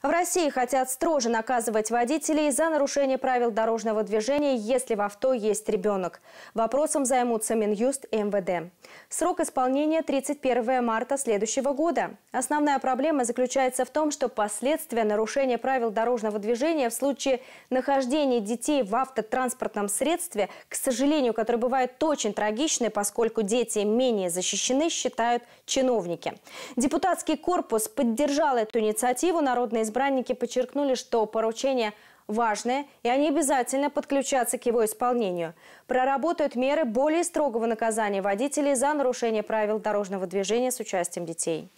В России хотят строже наказывать водителей за нарушение правил дорожного движения, если в авто есть ребенок. Вопросом займутся Минюст и МВД. Срок исполнения 31 марта следующего года. Основная проблема заключается в том, что последствия нарушения правил дорожного движения в случае нахождения детей в автотранспортном средстве, к сожалению, которые бывают очень трагичны, поскольку дети менее защищены, считают чиновники. Депутатский корпус поддержал эту инициативу народной избранники подчеркнули, что поручение важное, и они обязательно подключатся к его исполнению. Проработают меры более строгого наказания водителей за нарушение правил дорожного движения с участием детей.